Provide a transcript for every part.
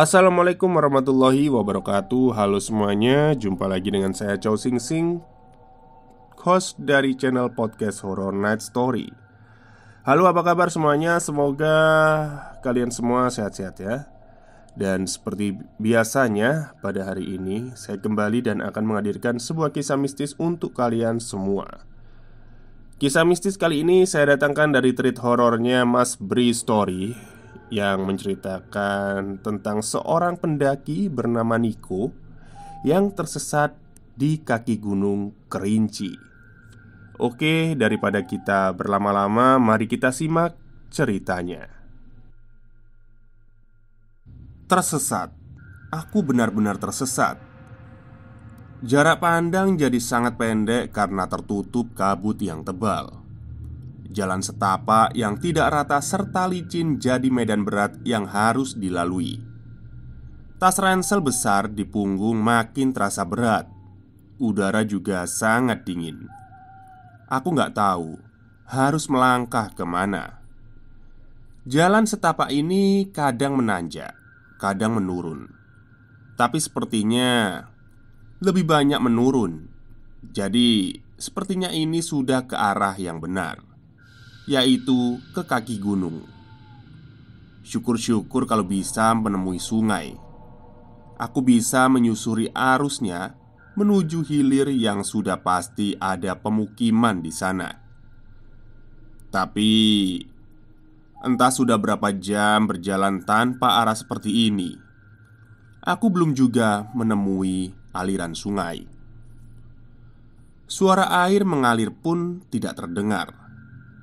Assalamualaikum warahmatullahi wabarakatuh Halo semuanya, jumpa lagi dengan saya Chow Sing Sing Host dari channel podcast Horror Night Story Halo apa kabar semuanya, semoga kalian semua sehat-sehat ya Dan seperti biasanya pada hari ini Saya kembali dan akan menghadirkan sebuah kisah mistis untuk kalian semua Kisah mistis kali ini saya datangkan dari treat horornya Mas Bri Story yang menceritakan tentang seorang pendaki bernama Niko yang tersesat di kaki gunung Kerinci. Oke, daripada kita berlama-lama, mari kita simak ceritanya. Tersesat, aku benar-benar tersesat. Jarak pandang jadi sangat pendek karena tertutup kabut yang tebal. Jalan setapak yang tidak rata serta licin jadi medan berat yang harus dilalui. Tas ransel besar di punggung makin terasa berat. Udara juga sangat dingin. Aku nggak tahu harus melangkah kemana. Jalan setapak ini kadang menanjak, kadang menurun. Tapi sepertinya lebih banyak menurun. Jadi, sepertinya ini sudah ke arah yang benar yaitu ke kaki gunung. Syukur-syukur kalau bisa menemui sungai. Aku bisa menyusuri arusnya menuju hilir yang sudah pasti ada pemukiman di sana. Tapi entah sudah berapa jam berjalan tanpa arah seperti ini, aku belum juga menemui aliran sungai. Suara air mengalir pun tidak terdengar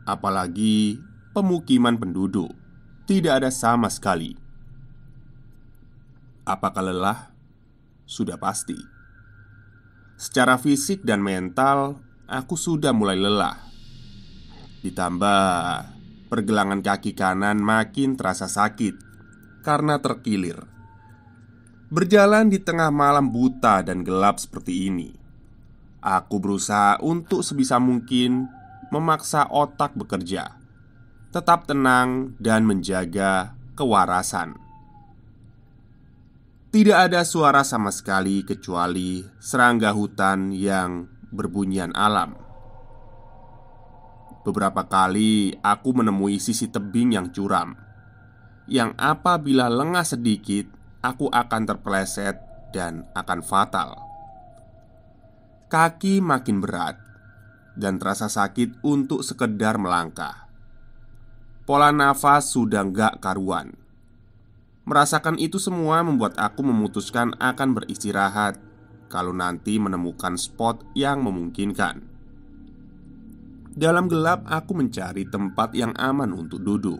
apalagi pemukiman penduduk, tidak ada sama sekali. Apakah lelah? Sudah pasti. Secara fisik dan mental, aku sudah mulai lelah. Ditambah pergelangan kaki kanan makin terasa sakit karena terkilir. Berjalan di tengah malam buta dan gelap seperti ini, aku berusaha untuk sebisa mungkin memaksa otak bekerja, tetap tenang, dan menjaga kewarasan. Tidak ada suara sama sekali kecuali serangga hutan yang berbunyian alam. Beberapa kali aku menemui sisi tebing yang curam, yang apabila lengah sedikit, aku akan terpeleset dan akan fatal. Kaki makin berat, dan terasa sakit untuk sekedar melangkah. Pola nafas sudah gak karuan. Merasakan itu semua membuat aku memutuskan akan beristirahat kalau nanti menemukan spot yang memungkinkan. Dalam gelap, aku mencari tempat yang aman untuk duduk,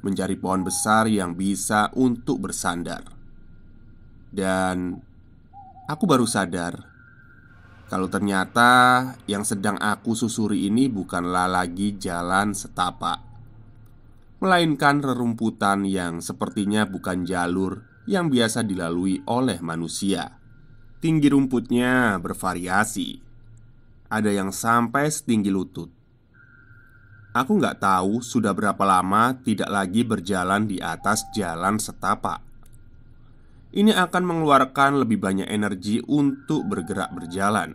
mencari pohon besar yang bisa untuk bersandar, dan aku baru sadar kalau ternyata yang sedang aku susuri ini bukanlah lagi jalan setapak Melainkan rerumputan yang sepertinya bukan jalur yang biasa dilalui oleh manusia Tinggi rumputnya bervariasi Ada yang sampai setinggi lutut Aku nggak tahu sudah berapa lama tidak lagi berjalan di atas jalan setapak ini akan mengeluarkan lebih banyak energi untuk bergerak berjalan.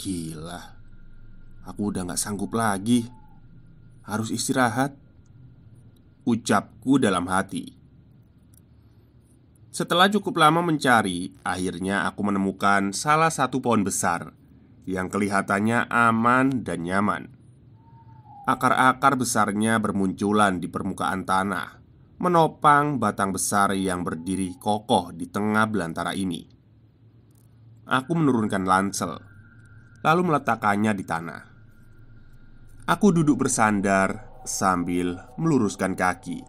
Gila, aku udah gak sanggup lagi. Harus istirahat, ucapku dalam hati. Setelah cukup lama mencari, akhirnya aku menemukan salah satu pohon besar yang kelihatannya aman dan nyaman. Akar-akar besarnya bermunculan di permukaan tanah menopang batang besar yang berdiri kokoh di tengah belantara ini. Aku menurunkan lansel, lalu meletakkannya di tanah. Aku duduk bersandar sambil meluruskan kaki,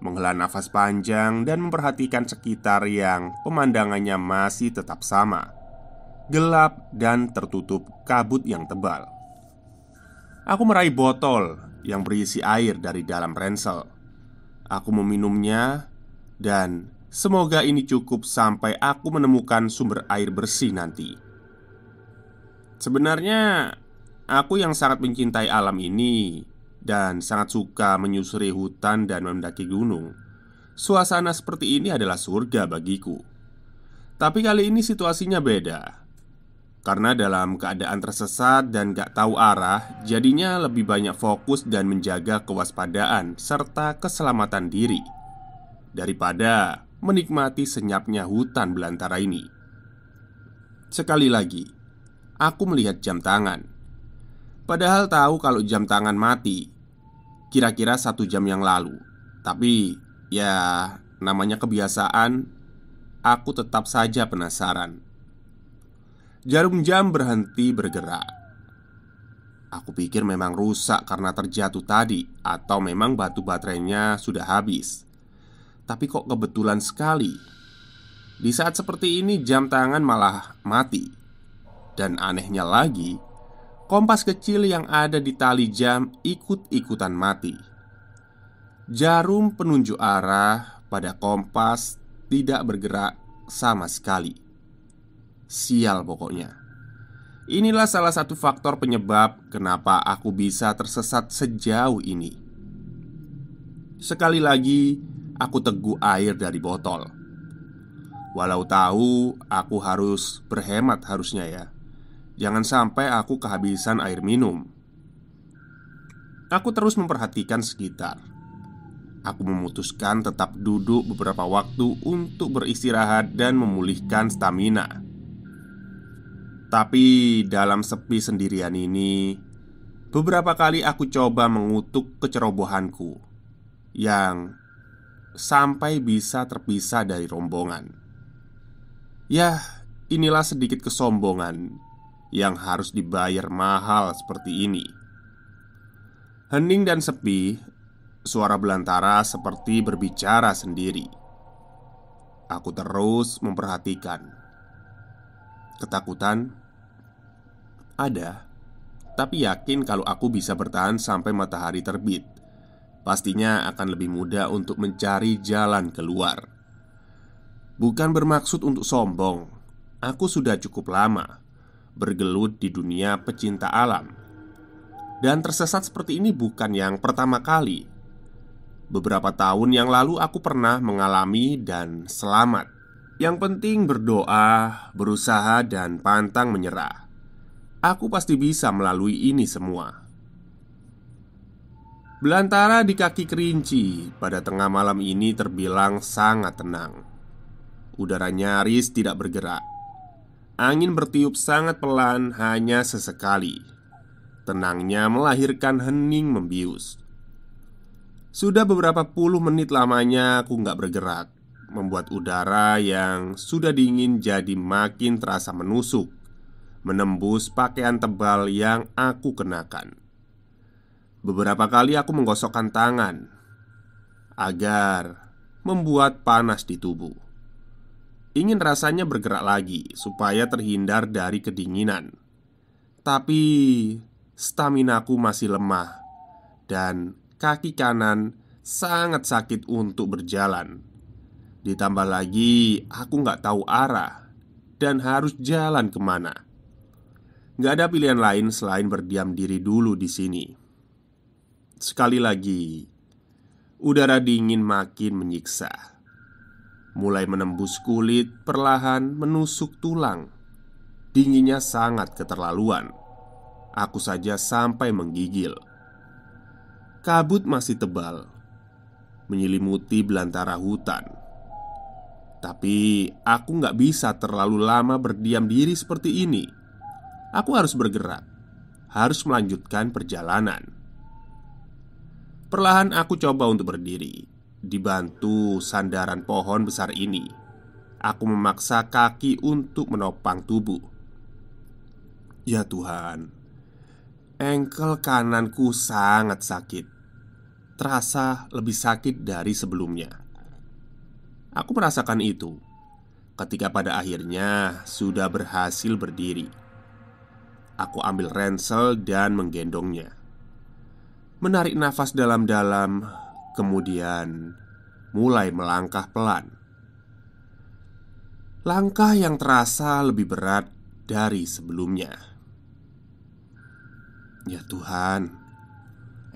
menghela nafas panjang, dan memperhatikan sekitar yang pemandangannya masih tetap sama, gelap dan tertutup kabut yang tebal. Aku meraih botol yang berisi air dari dalam rensel Aku meminumnya, dan semoga ini cukup sampai aku menemukan sumber air bersih nanti. Sebenarnya, aku yang sangat mencintai alam ini dan sangat suka menyusuri hutan dan mendaki gunung. Suasana seperti ini adalah surga bagiku. Tapi kali ini situasinya beda. Karena dalam keadaan tersesat dan gak tahu arah, jadinya lebih banyak fokus dan menjaga kewaspadaan serta keselamatan diri daripada menikmati senyapnya hutan belantara ini. Sekali lagi, aku melihat jam tangan. Padahal tahu kalau jam tangan mati Kira-kira satu jam yang lalu Tapi ya namanya kebiasaan Aku tetap saja penasaran Jarum jam berhenti bergerak. Aku pikir memang rusak karena terjatuh tadi, atau memang batu baterainya sudah habis. Tapi kok kebetulan sekali, di saat seperti ini jam tangan malah mati. Dan anehnya lagi, kompas kecil yang ada di tali jam ikut-ikutan mati. Jarum penunjuk arah pada kompas tidak bergerak sama sekali. Sial pokoknya Inilah salah satu faktor penyebab kenapa aku bisa tersesat sejauh ini Sekali lagi, aku teguh air dari botol Walau tahu aku harus berhemat harusnya ya Jangan sampai aku kehabisan air minum Aku terus memperhatikan sekitar Aku memutuskan tetap duduk beberapa waktu untuk beristirahat dan memulihkan stamina tapi dalam sepi sendirian ini Beberapa kali aku coba mengutuk kecerobohanku Yang sampai bisa terpisah dari rombongan Yah, inilah sedikit kesombongan Yang harus dibayar mahal seperti ini Hening dan sepi Suara belantara seperti berbicara sendiri Aku terus memperhatikan ketakutan? Ada, tapi yakin kalau aku bisa bertahan sampai matahari terbit. Pastinya akan lebih mudah untuk mencari jalan keluar. Bukan bermaksud untuk sombong, aku sudah cukup lama bergelut di dunia pecinta alam. Dan tersesat seperti ini bukan yang pertama kali. Beberapa tahun yang lalu aku pernah mengalami dan selamat yang penting berdoa, berusaha, dan pantang menyerah. Aku pasti bisa melalui ini semua. Belantara di kaki kerinci pada tengah malam ini terbilang sangat tenang. Udara nyaris tidak bergerak. Angin bertiup sangat pelan, hanya sesekali. Tenangnya melahirkan hening membius. Sudah beberapa puluh menit lamanya aku nggak bergerak membuat udara yang sudah dingin jadi makin terasa menusuk, menembus pakaian tebal yang aku kenakan. Beberapa kali aku menggosokkan tangan agar membuat panas di tubuh. Ingin rasanya bergerak lagi supaya terhindar dari kedinginan, tapi stamina aku masih lemah dan kaki kanan sangat sakit untuk berjalan. Ditambah lagi, aku nggak tahu arah dan harus jalan kemana. Nggak ada pilihan lain selain berdiam diri dulu di sini. Sekali lagi, udara dingin makin menyiksa. Mulai menembus kulit, perlahan menusuk tulang. Dinginnya sangat keterlaluan. Aku saja sampai menggigil. Kabut masih tebal, menyelimuti belantara hutan tapi aku nggak bisa terlalu lama berdiam diri seperti ini. Aku harus bergerak, harus melanjutkan perjalanan. Perlahan aku coba untuk berdiri, dibantu sandaran pohon besar ini. Aku memaksa kaki untuk menopang tubuh. Ya Tuhan, engkel kananku sangat sakit. Terasa lebih sakit dari sebelumnya. Aku merasakan itu ketika pada akhirnya sudah berhasil berdiri. Aku ambil ransel dan menggendongnya. Menarik nafas dalam-dalam, kemudian mulai melangkah pelan. Langkah yang terasa lebih berat dari sebelumnya. Ya Tuhan,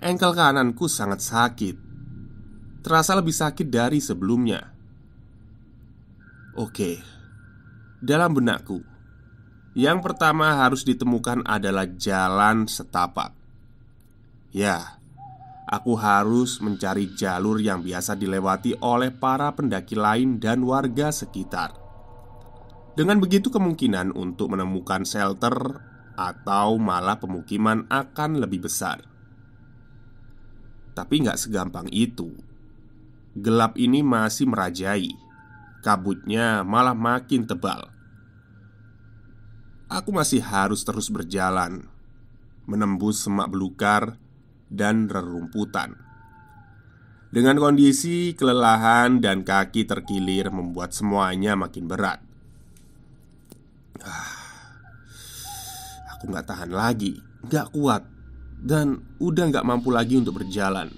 engkel kananku sangat sakit. Terasa lebih sakit dari sebelumnya. Oke, dalam benakku, yang pertama harus ditemukan adalah jalan setapak. Ya, aku harus mencari jalur yang biasa dilewati oleh para pendaki lain dan warga sekitar. Dengan begitu, kemungkinan untuk menemukan shelter atau malah pemukiman akan lebih besar. Tapi nggak segampang itu. Gelap ini masih merajai kabutnya malah makin tebal. Aku masih harus terus berjalan, menembus semak belukar dan rerumputan. Dengan kondisi kelelahan dan kaki terkilir membuat semuanya makin berat. Ah, aku nggak tahan lagi, nggak kuat, dan udah nggak mampu lagi untuk berjalan.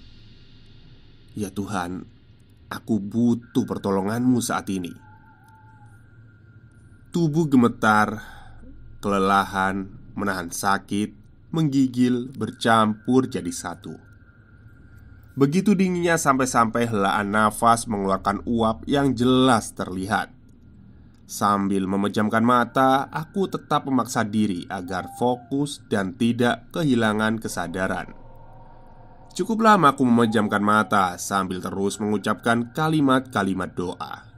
Ya Tuhan, Aku butuh pertolonganmu saat ini." Tubuh gemetar, kelelahan, menahan sakit, menggigil, bercampur jadi satu. Begitu dinginnya sampai-sampai helaan nafas mengeluarkan uap yang jelas terlihat. Sambil memejamkan mata, aku tetap memaksa diri agar fokus dan tidak kehilangan kesadaran. Cukup lama aku memejamkan mata sambil terus mengucapkan kalimat-kalimat doa.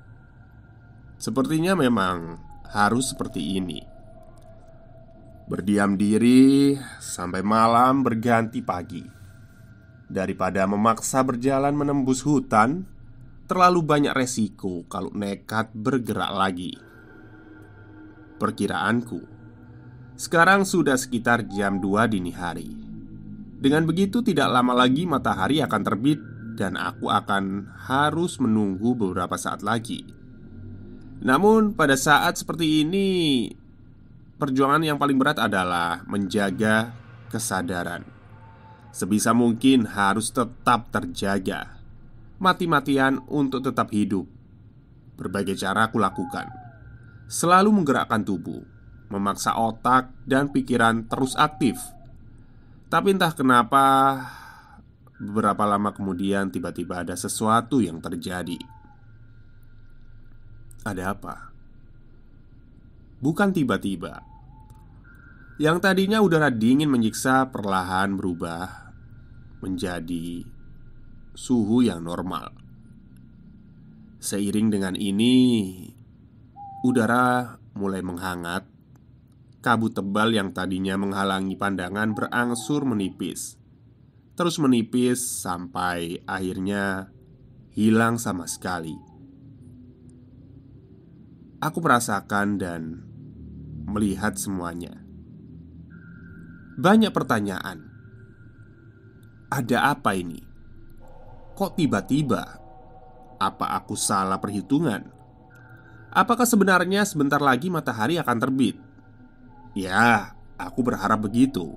Sepertinya memang harus seperti ini. Berdiam diri sampai malam berganti pagi. Daripada memaksa berjalan menembus hutan, terlalu banyak resiko kalau nekat bergerak lagi. Perkiraanku, sekarang sudah sekitar jam 2 dini hari. Dengan begitu, tidak lama lagi matahari akan terbit, dan aku akan harus menunggu beberapa saat lagi. Namun, pada saat seperti ini, perjuangan yang paling berat adalah menjaga kesadaran. Sebisa mungkin harus tetap terjaga, mati-matian untuk tetap hidup. Berbagai cara aku lakukan, selalu menggerakkan tubuh, memaksa otak dan pikiran terus aktif tapi entah kenapa Beberapa lama kemudian tiba-tiba ada sesuatu yang terjadi Ada apa? Bukan tiba-tiba Yang tadinya udara dingin menyiksa perlahan berubah Menjadi suhu yang normal Seiring dengan ini Udara mulai menghangat kabut tebal yang tadinya menghalangi pandangan berangsur menipis, terus menipis sampai akhirnya hilang sama sekali. Aku merasakan dan melihat semuanya. Banyak pertanyaan. Ada apa ini? Kok tiba-tiba? Apa aku salah perhitungan? Apakah sebenarnya sebentar lagi matahari akan terbit? Ya, aku berharap begitu.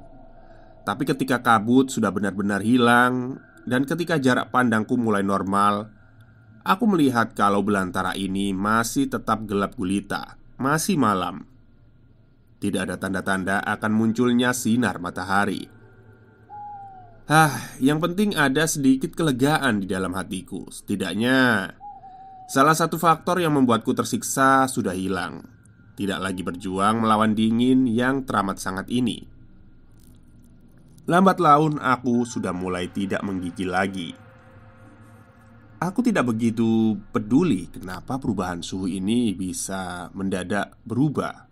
Tapi ketika kabut sudah benar-benar hilang dan ketika jarak pandangku mulai normal, aku melihat kalau belantara ini masih tetap gelap gulita, masih malam. Tidak ada tanda-tanda akan munculnya sinar matahari. Hah, yang penting ada sedikit kelegaan di dalam hatiku. Setidaknya, salah satu faktor yang membuatku tersiksa sudah hilang tidak lagi berjuang melawan dingin yang teramat sangat ini. Lambat laun, aku sudah mulai tidak menggigil lagi. Aku tidak begitu peduli kenapa perubahan suhu ini bisa mendadak berubah.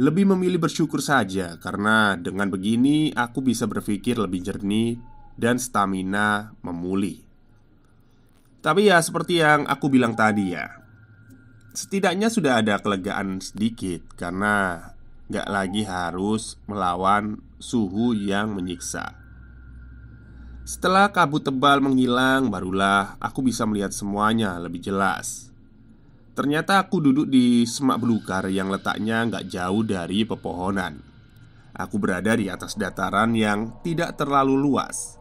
Lebih memilih bersyukur saja, karena dengan begini aku bisa berpikir lebih jernih dan stamina memulih. Tapi ya, seperti yang aku bilang tadi, ya, Setidaknya sudah ada kelegaan sedikit karena nggak lagi harus melawan suhu yang menyiksa. Setelah kabut tebal menghilang, barulah aku bisa melihat semuanya lebih jelas. Ternyata aku duduk di semak belukar yang letaknya nggak jauh dari pepohonan. Aku berada di atas dataran yang tidak terlalu luas.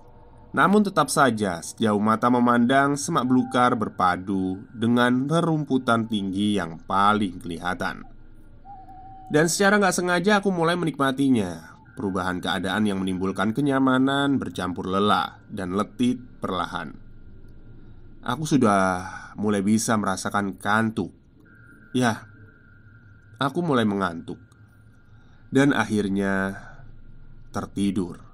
Namun tetap saja sejauh mata memandang semak belukar berpadu dengan rerumputan tinggi yang paling kelihatan Dan secara nggak sengaja aku mulai menikmatinya Perubahan keadaan yang menimbulkan kenyamanan bercampur lelah dan letih perlahan Aku sudah mulai bisa merasakan kantuk Ya, aku mulai mengantuk Dan akhirnya tertidur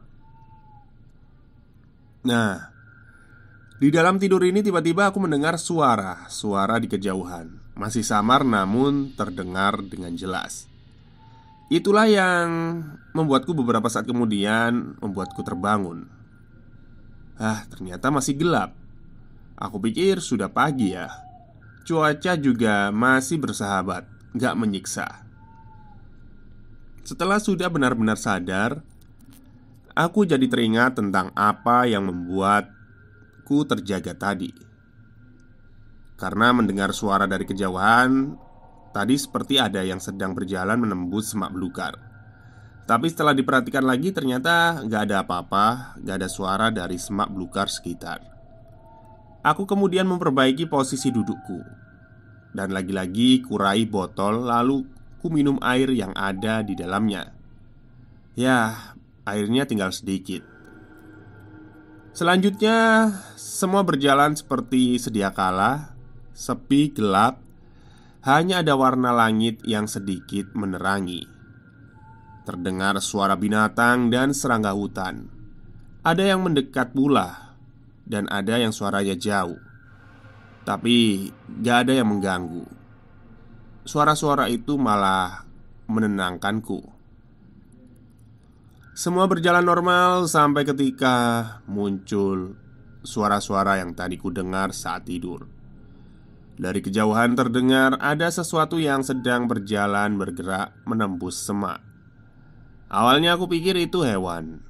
Nah, di dalam tidur ini tiba-tiba aku mendengar suara, suara di kejauhan. Masih samar namun terdengar dengan jelas. Itulah yang membuatku beberapa saat kemudian membuatku terbangun. Ah, ternyata masih gelap. Aku pikir sudah pagi ya. Cuaca juga masih bersahabat, gak menyiksa. Setelah sudah benar-benar sadar, Aku jadi teringat tentang apa yang membuatku terjaga tadi Karena mendengar suara dari kejauhan Tadi seperti ada yang sedang berjalan menembus semak belukar Tapi setelah diperhatikan lagi ternyata gak ada apa-apa gak ada suara dari semak belukar sekitar Aku kemudian memperbaiki posisi dudukku Dan lagi-lagi kurai botol lalu ku minum air yang ada di dalamnya Ya, Airnya tinggal sedikit Selanjutnya semua berjalan seperti sedia kala Sepi, gelap Hanya ada warna langit yang sedikit menerangi Terdengar suara binatang dan serangga hutan Ada yang mendekat pula Dan ada yang suaranya jauh Tapi gak ada yang mengganggu Suara-suara itu malah menenangkanku semua berjalan normal sampai ketika muncul suara-suara yang tadi ku dengar saat tidur. Dari kejauhan terdengar ada sesuatu yang sedang berjalan bergerak menembus semak. Awalnya aku pikir itu hewan.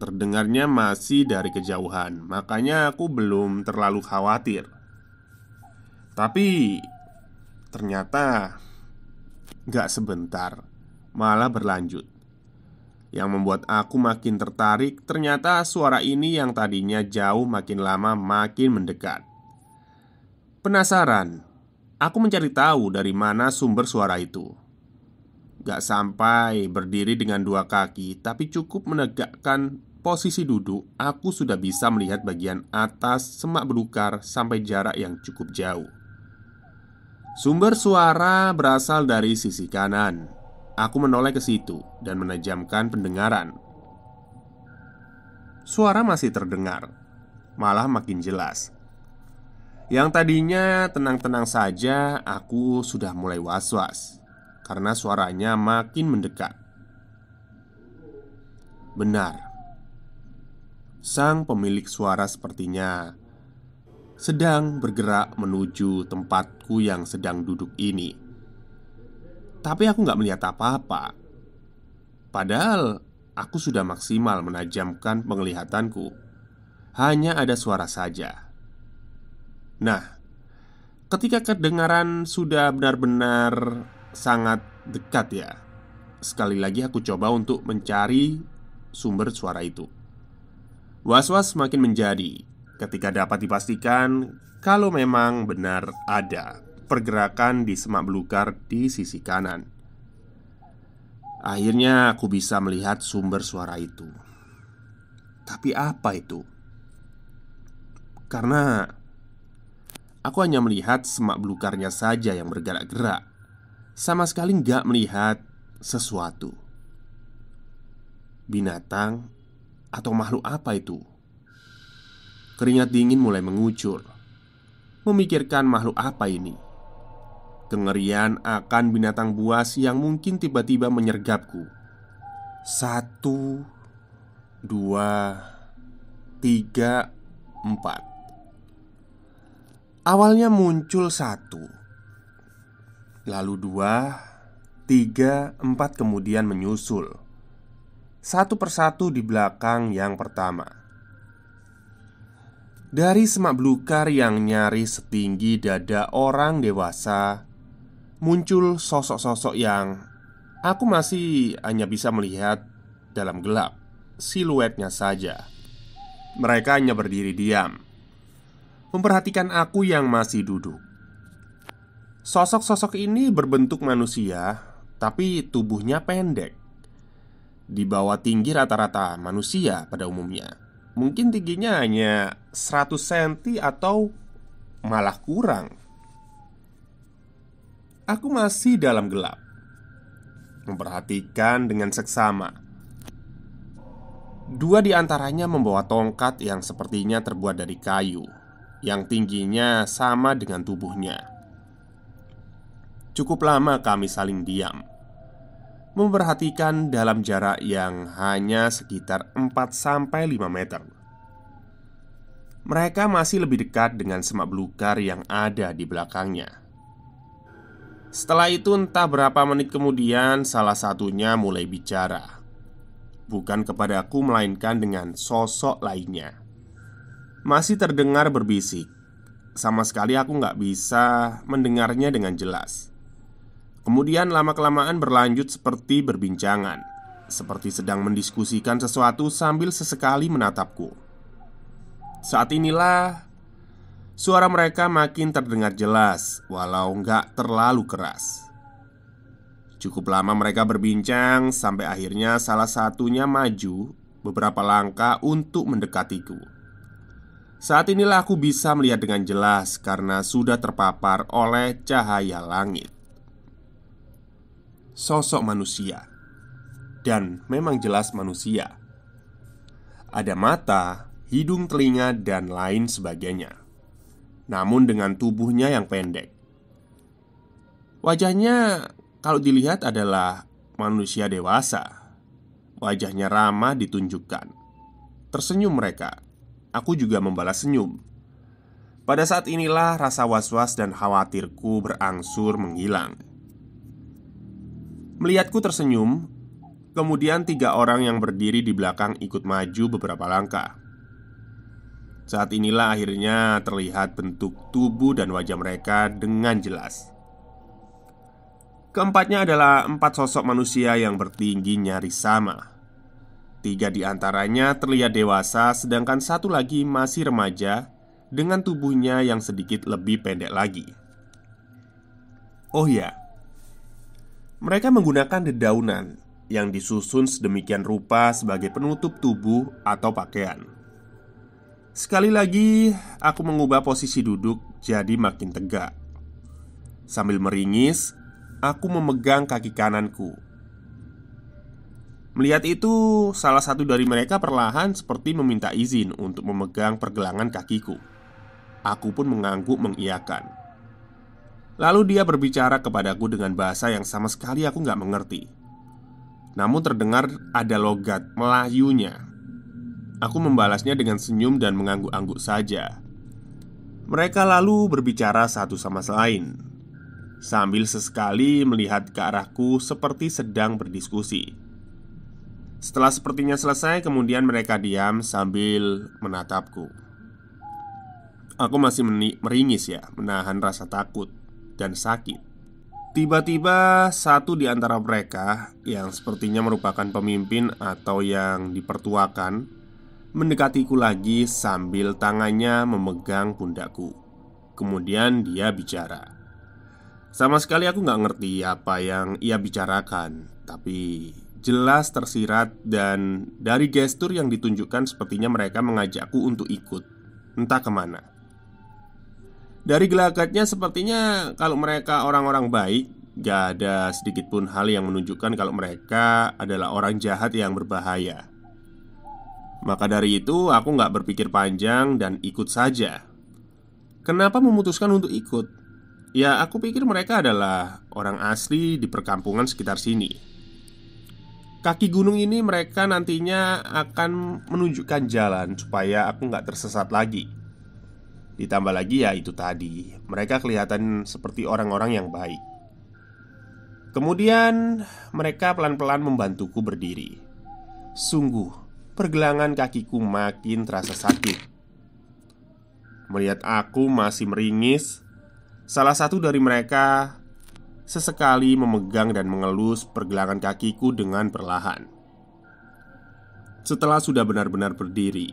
Terdengarnya masih dari kejauhan, makanya aku belum terlalu khawatir. Tapi ternyata gak sebentar, malah berlanjut. Yang membuat aku makin tertarik, ternyata suara ini yang tadinya jauh makin lama makin mendekat. Penasaran, aku mencari tahu dari mana sumber suara itu. Gak sampai berdiri dengan dua kaki, tapi cukup menegakkan posisi duduk, aku sudah bisa melihat bagian atas semak belukar sampai jarak yang cukup jauh. Sumber suara berasal dari sisi kanan. Aku menoleh ke situ dan menajamkan pendengaran. Suara masih terdengar, malah makin jelas. Yang tadinya tenang-tenang saja, aku sudah mulai was-was karena suaranya makin mendekat. Benar, sang pemilik suara sepertinya sedang bergerak menuju tempatku yang sedang duduk ini. Tapi aku nggak melihat apa-apa Padahal aku sudah maksimal menajamkan penglihatanku Hanya ada suara saja Nah, ketika kedengaran sudah benar-benar sangat dekat ya Sekali lagi aku coba untuk mencari sumber suara itu Was-was semakin menjadi ketika dapat dipastikan kalau memang benar ada pergerakan di semak belukar di sisi kanan. Akhirnya aku bisa melihat sumber suara itu. Tapi apa itu? Karena aku hanya melihat semak belukarnya saja yang bergerak-gerak Sama sekali nggak melihat sesuatu Binatang atau makhluk apa itu? Keringat dingin mulai mengucur Memikirkan makhluk apa ini? Kengerian akan binatang buas yang mungkin tiba-tiba menyergapku Satu Dua Tiga Empat Awalnya muncul satu Lalu dua Tiga Empat kemudian menyusul Satu persatu di belakang yang pertama Dari semak belukar yang nyaris setinggi dada orang dewasa muncul sosok-sosok yang aku masih hanya bisa melihat dalam gelap, siluetnya saja. Mereka hanya berdiri diam, memperhatikan aku yang masih duduk. Sosok-sosok ini berbentuk manusia, tapi tubuhnya pendek. Di bawah tinggi rata-rata manusia pada umumnya. Mungkin tingginya hanya 100 cm atau malah kurang aku masih dalam gelap Memperhatikan dengan seksama Dua di antaranya membawa tongkat yang sepertinya terbuat dari kayu Yang tingginya sama dengan tubuhnya Cukup lama kami saling diam Memperhatikan dalam jarak yang hanya sekitar 4-5 meter mereka masih lebih dekat dengan semak belukar yang ada di belakangnya. Setelah itu entah berapa menit kemudian salah satunya mulai bicara Bukan kepada aku melainkan dengan sosok lainnya Masih terdengar berbisik Sama sekali aku nggak bisa mendengarnya dengan jelas Kemudian lama-kelamaan berlanjut seperti berbincangan Seperti sedang mendiskusikan sesuatu sambil sesekali menatapku Saat inilah Suara mereka makin terdengar jelas, walau nggak terlalu keras. Cukup lama mereka berbincang sampai akhirnya salah satunya maju beberapa langkah untuk mendekatiku. Saat inilah aku bisa melihat dengan jelas karena sudah terpapar oleh cahaya langit. Sosok manusia, dan memang jelas manusia, ada mata, hidung, telinga, dan lain sebagainya namun dengan tubuhnya yang pendek. Wajahnya, kalau dilihat, adalah manusia dewasa. Wajahnya ramah ditunjukkan. Tersenyum mereka. Aku juga membalas senyum. Pada saat inilah rasa was-was dan khawatirku berangsur menghilang. Melihatku tersenyum, kemudian tiga orang yang berdiri di belakang ikut maju beberapa langkah. Saat inilah akhirnya terlihat bentuk tubuh dan wajah mereka dengan jelas. Keempatnya adalah empat sosok manusia yang bertinggi nyaris sama. Tiga di antaranya terlihat dewasa, sedangkan satu lagi masih remaja dengan tubuhnya yang sedikit lebih pendek lagi. Oh ya, mereka menggunakan dedaunan yang disusun sedemikian rupa sebagai penutup tubuh atau pakaian. Sekali lagi, aku mengubah posisi duduk jadi makin tegak. Sambil meringis, aku memegang kaki kananku. Melihat itu, salah satu dari mereka perlahan seperti meminta izin untuk memegang pergelangan kakiku. Aku pun mengangguk mengiyakan. Lalu dia berbicara kepadaku dengan bahasa yang sama sekali aku nggak mengerti. Namun terdengar ada logat Melayunya Aku membalasnya dengan senyum dan mengangguk-angguk saja. Mereka lalu berbicara satu sama lain, sambil sesekali melihat ke arahku seperti sedang berdiskusi. Setelah sepertinya selesai, kemudian mereka diam sambil menatapku. Aku masih meringis ya, menahan rasa takut dan sakit. Tiba-tiba satu di antara mereka yang sepertinya merupakan pemimpin atau yang dipertuakan mendekatiku lagi sambil tangannya memegang pundakku. Kemudian dia bicara. Sama sekali aku nggak ngerti apa yang ia bicarakan, tapi jelas tersirat dan dari gestur yang ditunjukkan sepertinya mereka mengajakku untuk ikut, entah kemana. Dari gelagatnya sepertinya kalau mereka orang-orang baik Gak ada sedikit pun hal yang menunjukkan kalau mereka adalah orang jahat yang berbahaya maka dari itu, aku nggak berpikir panjang dan ikut saja. Kenapa memutuskan untuk ikut? Ya, aku pikir mereka adalah orang asli di perkampungan sekitar sini. Kaki gunung ini mereka nantinya akan menunjukkan jalan supaya aku nggak tersesat lagi. Ditambah lagi ya itu tadi, mereka kelihatan seperti orang-orang yang baik. Kemudian mereka pelan-pelan membantuku berdiri. Sungguh, pergelangan kakiku makin terasa sakit. Melihat aku masih meringis, salah satu dari mereka sesekali memegang dan mengelus pergelangan kakiku dengan perlahan. Setelah sudah benar-benar berdiri,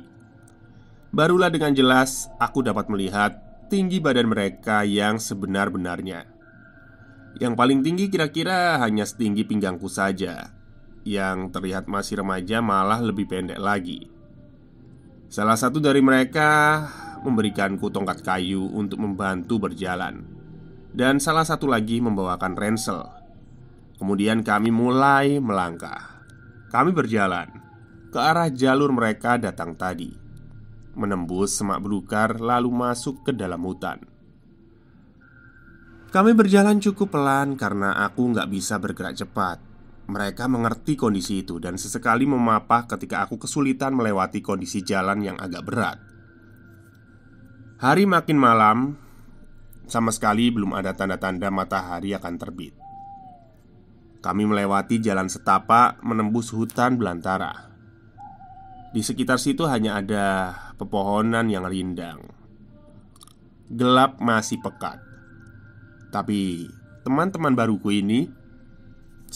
barulah dengan jelas aku dapat melihat tinggi badan mereka yang sebenar-benarnya. Yang paling tinggi kira-kira hanya setinggi pinggangku saja, yang terlihat masih remaja malah lebih pendek lagi. Salah satu dari mereka memberikanku tongkat kayu untuk membantu berjalan, dan salah satu lagi membawakan ransel. Kemudian kami mulai melangkah. Kami berjalan ke arah jalur mereka datang tadi, menembus semak belukar, lalu masuk ke dalam hutan. Kami berjalan cukup pelan karena aku nggak bisa bergerak cepat. Mereka mengerti kondisi itu dan sesekali memapah ketika aku kesulitan melewati kondisi jalan yang agak berat. Hari makin malam, sama sekali belum ada tanda-tanda matahari akan terbit. Kami melewati jalan setapak menembus hutan belantara. Di sekitar situ hanya ada pepohonan yang rindang. Gelap masih pekat. Tapi teman-teman baruku ini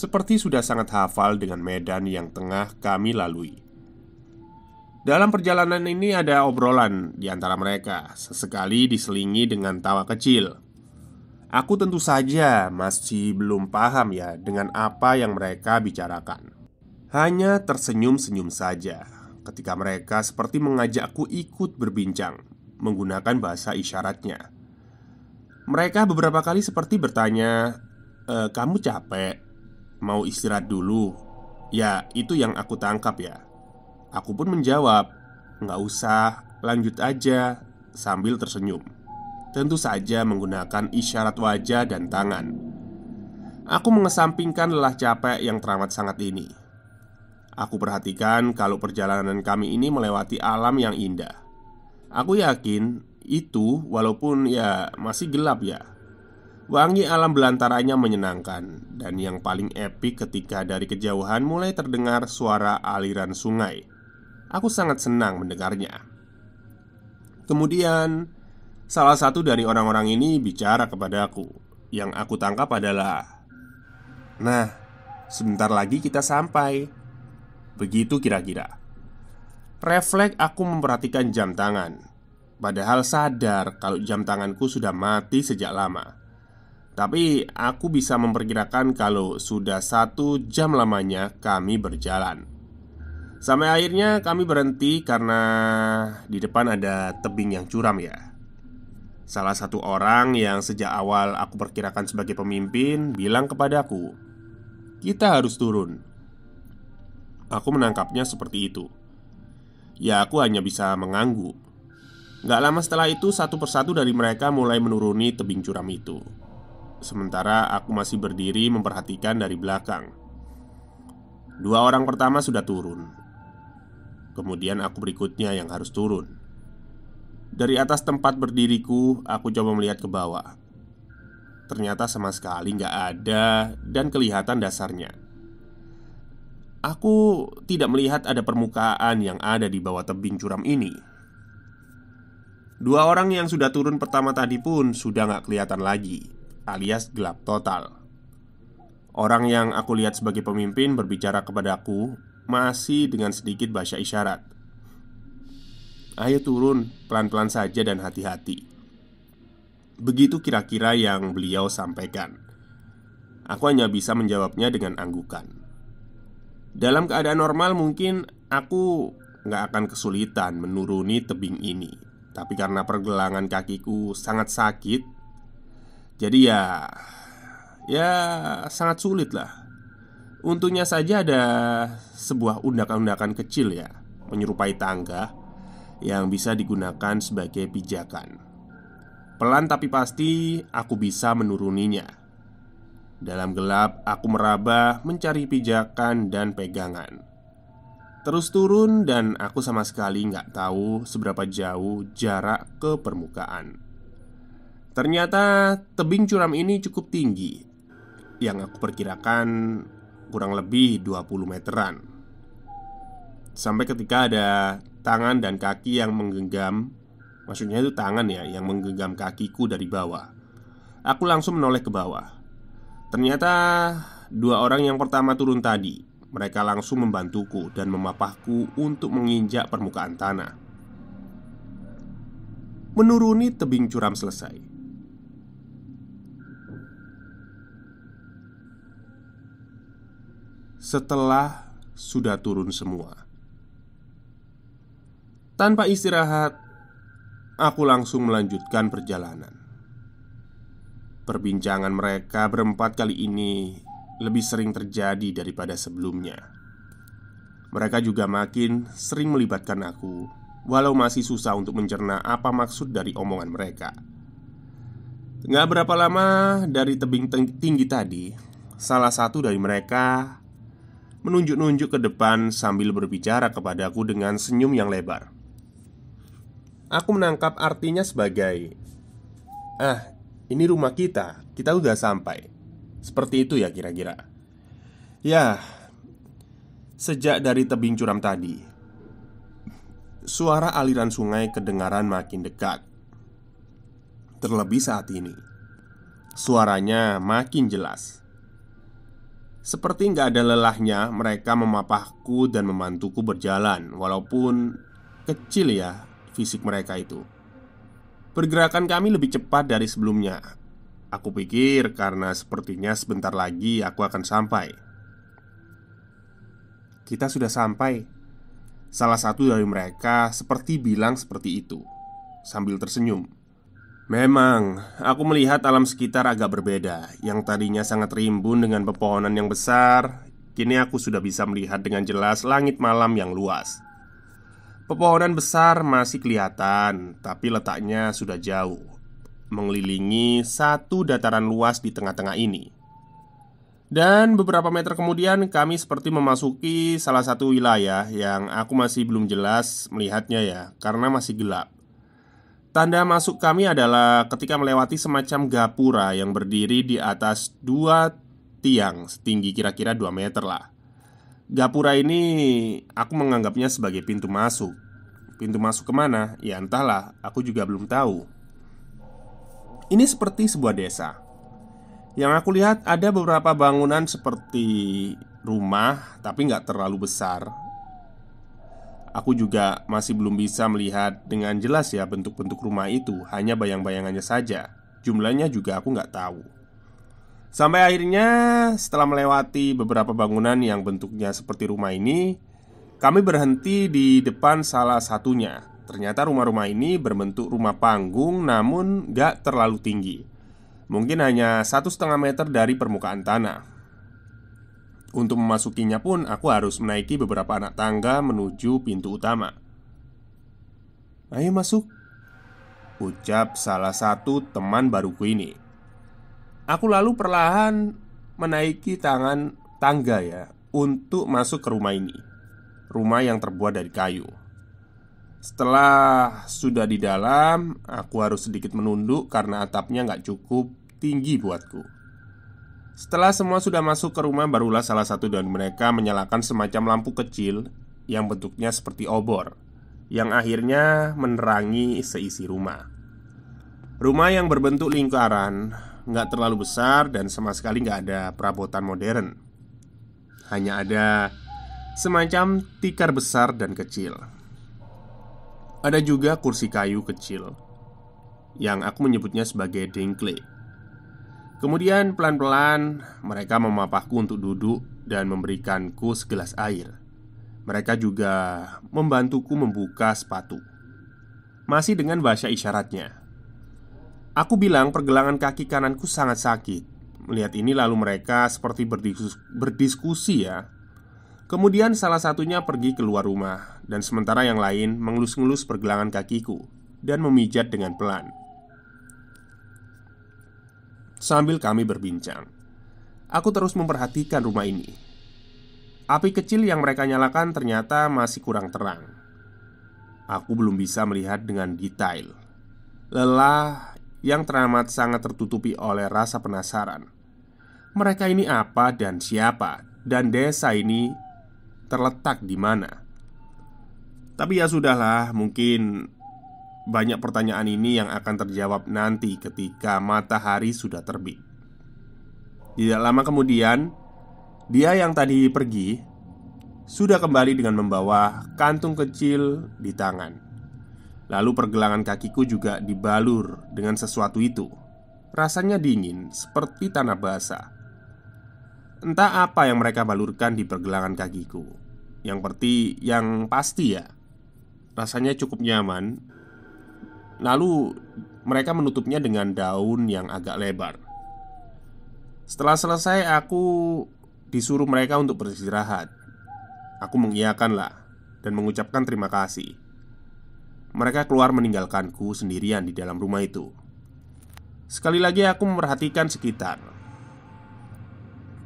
seperti sudah sangat hafal dengan medan yang tengah kami lalui. Dalam perjalanan ini ada obrolan di antara mereka, sesekali diselingi dengan tawa kecil. Aku tentu saja masih belum paham ya dengan apa yang mereka bicarakan. Hanya tersenyum-senyum saja ketika mereka seperti mengajakku ikut berbincang menggunakan bahasa isyaratnya. Mereka beberapa kali seperti bertanya, e, "Kamu capek?" Mau istirahat dulu Ya itu yang aku tangkap ya Aku pun menjawab Nggak usah, lanjut aja Sambil tersenyum Tentu saja menggunakan isyarat wajah dan tangan Aku mengesampingkan lelah capek yang teramat sangat ini Aku perhatikan kalau perjalanan kami ini melewati alam yang indah Aku yakin itu walaupun ya masih gelap ya Wangi alam belantaranya menyenangkan Dan yang paling epik ketika dari kejauhan mulai terdengar suara aliran sungai Aku sangat senang mendengarnya Kemudian Salah satu dari orang-orang ini bicara kepada aku Yang aku tangkap adalah Nah, sebentar lagi kita sampai Begitu kira-kira Refleks aku memperhatikan jam tangan Padahal sadar kalau jam tanganku sudah mati sejak lama tapi aku bisa memperkirakan kalau sudah satu jam lamanya kami berjalan Sampai akhirnya kami berhenti karena di depan ada tebing yang curam ya Salah satu orang yang sejak awal aku perkirakan sebagai pemimpin bilang kepadaku Kita harus turun Aku menangkapnya seperti itu Ya aku hanya bisa mengangguk Gak lama setelah itu satu persatu dari mereka mulai menuruni tebing curam itu sementara aku masih berdiri memperhatikan dari belakang. Dua orang pertama sudah turun, kemudian aku berikutnya yang harus turun. Dari atas tempat berdiriku, aku coba melihat ke bawah. Ternyata sama sekali nggak ada dan kelihatan dasarnya. Aku tidak melihat ada permukaan yang ada di bawah tebing curam ini. Dua orang yang sudah turun pertama tadi pun sudah nggak kelihatan lagi alias gelap total. Orang yang aku lihat sebagai pemimpin berbicara kepadaku masih dengan sedikit bahasa isyarat. Ayo turun, pelan-pelan saja dan hati-hati. Begitu kira-kira yang beliau sampaikan. Aku hanya bisa menjawabnya dengan anggukan. Dalam keadaan normal mungkin aku nggak akan kesulitan menuruni tebing ini Tapi karena pergelangan kakiku sangat sakit jadi ya Ya sangat sulit lah Untungnya saja ada sebuah undakan-undakan kecil ya Menyerupai tangga Yang bisa digunakan sebagai pijakan Pelan tapi pasti aku bisa menuruninya Dalam gelap aku meraba mencari pijakan dan pegangan Terus turun dan aku sama sekali nggak tahu seberapa jauh jarak ke permukaan Ternyata tebing curam ini cukup tinggi Yang aku perkirakan kurang lebih 20 meteran Sampai ketika ada tangan dan kaki yang menggenggam Maksudnya itu tangan ya yang menggenggam kakiku dari bawah Aku langsung menoleh ke bawah Ternyata dua orang yang pertama turun tadi Mereka langsung membantuku dan memapahku untuk menginjak permukaan tanah Menuruni tebing curam selesai setelah sudah turun semua. Tanpa istirahat, aku langsung melanjutkan perjalanan. Perbincangan mereka berempat kali ini lebih sering terjadi daripada sebelumnya. Mereka juga makin sering melibatkan aku, walau masih susah untuk mencerna apa maksud dari omongan mereka. Nggak berapa lama dari tebing tinggi tadi, salah satu dari mereka menunjuk-nunjuk ke depan sambil berbicara kepadaku dengan senyum yang lebar. Aku menangkap artinya sebagai "Ah, ini rumah kita. Kita udah sampai." Seperti itu ya kira-kira. Ya, sejak dari tebing curam tadi, suara aliran sungai kedengaran makin dekat. Terlebih saat ini, suaranya makin jelas seperti nggak ada lelahnya, mereka memapahku dan memantuku berjalan, walaupun kecil ya fisik mereka itu. Pergerakan kami lebih cepat dari sebelumnya. Aku pikir karena sepertinya sebentar lagi aku akan sampai. Kita sudah sampai. Salah satu dari mereka seperti bilang seperti itu, sambil tersenyum. Memang, aku melihat alam sekitar agak berbeda Yang tadinya sangat rimbun dengan pepohonan yang besar Kini aku sudah bisa melihat dengan jelas langit malam yang luas Pepohonan besar masih kelihatan Tapi letaknya sudah jauh Mengelilingi satu dataran luas di tengah-tengah ini Dan beberapa meter kemudian kami seperti memasuki salah satu wilayah Yang aku masih belum jelas melihatnya ya Karena masih gelap Tanda masuk kami adalah ketika melewati semacam gapura yang berdiri di atas dua tiang setinggi kira-kira 2 meter lah Gapura ini aku menganggapnya sebagai pintu masuk Pintu masuk kemana? Ya entahlah, aku juga belum tahu Ini seperti sebuah desa Yang aku lihat ada beberapa bangunan seperti rumah Tapi nggak terlalu besar Aku juga masih belum bisa melihat dengan jelas ya bentuk-bentuk rumah itu Hanya bayang-bayangannya saja Jumlahnya juga aku nggak tahu Sampai akhirnya setelah melewati beberapa bangunan yang bentuknya seperti rumah ini Kami berhenti di depan salah satunya Ternyata rumah-rumah ini berbentuk rumah panggung namun nggak terlalu tinggi Mungkin hanya satu setengah meter dari permukaan tanah untuk memasukinya pun aku harus menaiki beberapa anak tangga menuju pintu utama Ayo masuk Ucap salah satu teman baruku ini Aku lalu perlahan menaiki tangan tangga ya Untuk masuk ke rumah ini Rumah yang terbuat dari kayu setelah sudah di dalam, aku harus sedikit menunduk karena atapnya nggak cukup tinggi buatku. Setelah semua sudah masuk ke rumah, barulah salah satu dari mereka menyalakan semacam lampu kecil yang bentuknya seperti obor, yang akhirnya menerangi seisi rumah. Rumah yang berbentuk lingkaran, nggak terlalu besar dan sama sekali nggak ada perabotan modern. Hanya ada semacam tikar besar dan kecil. Ada juga kursi kayu kecil yang aku menyebutnya sebagai dengkle. Kemudian pelan-pelan mereka memapahku untuk duduk dan memberikanku segelas air. Mereka juga membantuku membuka sepatu. Masih dengan bahasa isyaratnya. Aku bilang pergelangan kaki kananku sangat sakit. Melihat ini lalu mereka seperti berdiskus berdiskusi ya. Kemudian salah satunya pergi keluar rumah dan sementara yang lain mengelus-ngelus pergelangan kakiku dan memijat dengan pelan sambil kami berbincang. Aku terus memperhatikan rumah ini. Api kecil yang mereka nyalakan ternyata masih kurang terang. Aku belum bisa melihat dengan detail. Lelah yang teramat sangat tertutupi oleh rasa penasaran. Mereka ini apa dan siapa, dan desa ini terletak di mana. Tapi ya sudahlah, mungkin banyak pertanyaan ini yang akan terjawab nanti ketika matahari sudah terbit. Tidak lama kemudian, dia yang tadi pergi sudah kembali dengan membawa kantung kecil di tangan. Lalu pergelangan kakiku juga dibalur dengan sesuatu itu. Rasanya dingin, seperti tanah basah. Entah apa yang mereka balurkan di pergelangan kakiku. Yang perti, yang pasti ya, rasanya cukup nyaman Lalu mereka menutupnya dengan daun yang agak lebar. Setelah selesai, aku disuruh mereka untuk beristirahat. Aku mengiyakanlah dan mengucapkan terima kasih. Mereka keluar meninggalkanku sendirian di dalam rumah itu. Sekali lagi aku memperhatikan sekitar.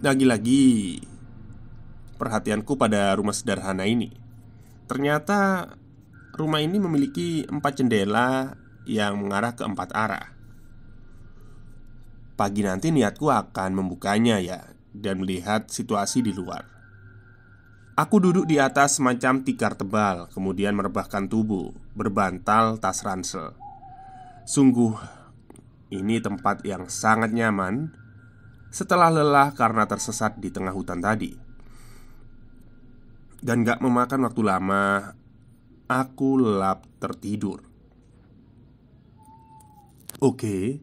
Lagi-lagi perhatianku pada rumah sederhana ini. Ternyata Rumah ini memiliki empat jendela yang mengarah ke empat arah. Pagi nanti niatku akan membukanya ya dan melihat situasi di luar. Aku duduk di atas semacam tikar tebal, kemudian merebahkan tubuh, berbantal tas ransel. Sungguh, ini tempat yang sangat nyaman setelah lelah karena tersesat di tengah hutan tadi. Dan gak memakan waktu lama, Aku lelap tertidur. Oke.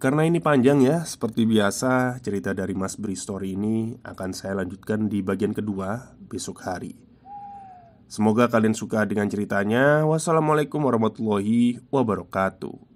Karena ini panjang ya, seperti biasa cerita dari Mas Bri Story ini akan saya lanjutkan di bagian kedua besok hari. Semoga kalian suka dengan ceritanya. Wassalamualaikum warahmatullahi wabarakatuh.